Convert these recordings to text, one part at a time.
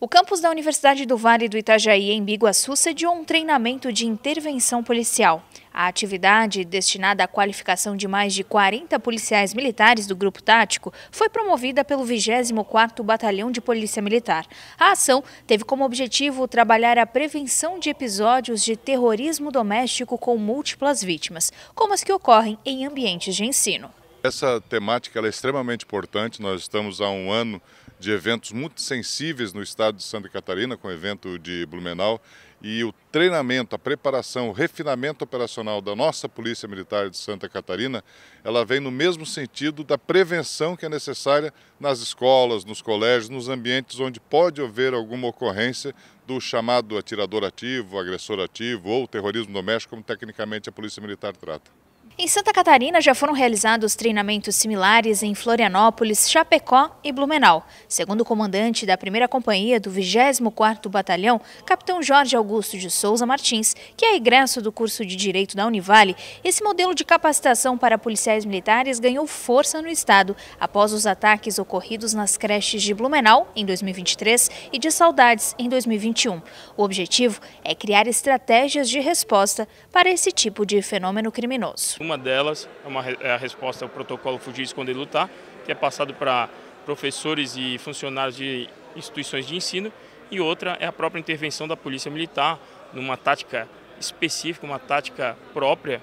O campus da Universidade do Vale do Itajaí, em Biguaçu, sediou um treinamento de intervenção policial. A atividade, destinada à qualificação de mais de 40 policiais militares do Grupo Tático, foi promovida pelo 24º Batalhão de Polícia Militar. A ação teve como objetivo trabalhar a prevenção de episódios de terrorismo doméstico com múltiplas vítimas, como as que ocorrem em ambientes de ensino. Essa temática é extremamente importante. Nós estamos há um ano de eventos muito sensíveis no estado de Santa Catarina, com o evento de Blumenau, e o treinamento, a preparação, o refinamento operacional da nossa Polícia Militar de Santa Catarina, ela vem no mesmo sentido da prevenção que é necessária nas escolas, nos colégios, nos ambientes onde pode haver alguma ocorrência do chamado atirador ativo, agressor ativo ou terrorismo doméstico, como tecnicamente a Polícia Militar trata. Em Santa Catarina já foram realizados treinamentos similares em Florianópolis, Chapecó e Blumenau. Segundo o comandante da primeira companhia do 24º Batalhão, capitão Jorge Augusto de Souza Martins, que é egresso do curso de Direito da Univale, esse modelo de capacitação para policiais militares ganhou força no estado após os ataques ocorridos nas creches de Blumenau em 2023 e de Saudades em 2021. O objetivo é criar estratégias de resposta para esse tipo de fenômeno criminoso. Uma delas é, uma, é a resposta ao protocolo Fugir, e Esconder e Lutar, que é passado para professores e funcionários de instituições de ensino, e outra é a própria intervenção da Polícia Militar numa tática específica, uma tática própria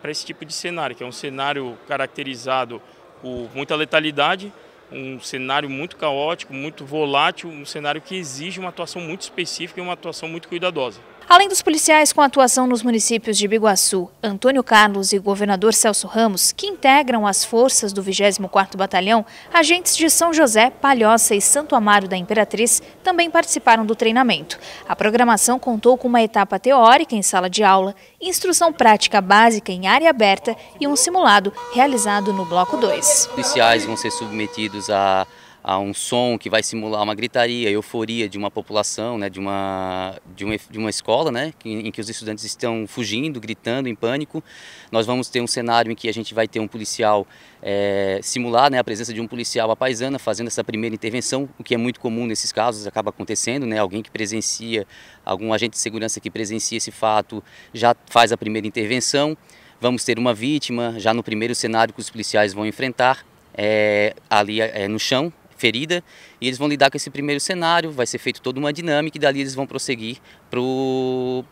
para esse tipo de cenário, que é um cenário caracterizado por muita letalidade, um cenário muito caótico, muito volátil, um cenário que exige uma atuação muito específica e uma atuação muito cuidadosa. Além dos policiais com atuação nos municípios de Biguaçu, Antônio Carlos e governador Celso Ramos, que integram as forças do 24º Batalhão, agentes de São José, Palhoça e Santo Amaro da Imperatriz também participaram do treinamento. A programação contou com uma etapa teórica em sala de aula, instrução prática básica em área aberta e um simulado realizado no Bloco 2. Os policiais vão ser submetidos a a um som que vai simular uma gritaria, euforia de uma população, né, de, uma, de, uma, de uma escola, né, em, que os estudantes estão fugindo, gritando, em pânico. Nós vamos ter um cenário em que a gente vai ter um policial é, simular né, a presença de um policial à paisana fazendo essa primeira intervenção, o que é muito comum nesses casos, acaba acontecendo, né, alguém que presencia, algum agente de segurança que presencia esse fato já faz a primeira intervenção. Vamos ter uma vítima já no primeiro cenário que os policiais vão enfrentar. É, ali é, no chão, ferida e eles vão lidar com esse primeiro cenário, vai ser feito toda uma dinâmica e dali eles vão prosseguir para o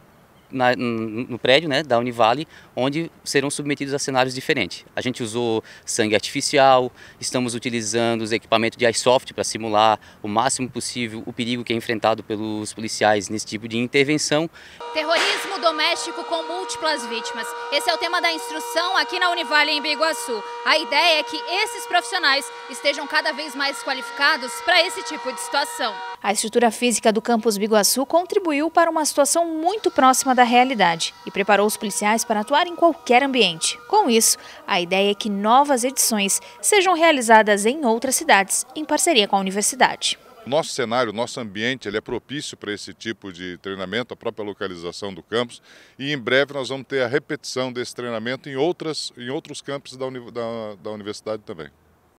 na, no prédio né, da Univale, onde serão submetidos a cenários diferentes. A gente usou sangue artificial, estamos utilizando os equipamentos de iSoft para simular o máximo possível o perigo que é enfrentado pelos policiais nesse tipo de intervenção. Terrorismo doméstico com múltiplas vítimas. Esse é o tema da instrução aqui na Univale em Biguaçu. A ideia é que esses profissionais estejam cada vez mais qualificados para esse tipo de situação. A estrutura física do campus Biguaçu contribuiu para uma situação muito próxima da realidade e preparou os policiais para atuar em qualquer ambiente. Com isso, a ideia é que novas edições sejam realizadas em outras cidades, em parceria com a universidade. Nosso cenário, nosso ambiente, ele é propício para esse tipo de treinamento, a própria localização do campus. E em breve nós vamos ter a repetição desse treinamento em, outras, em outros campos da, da, da universidade também.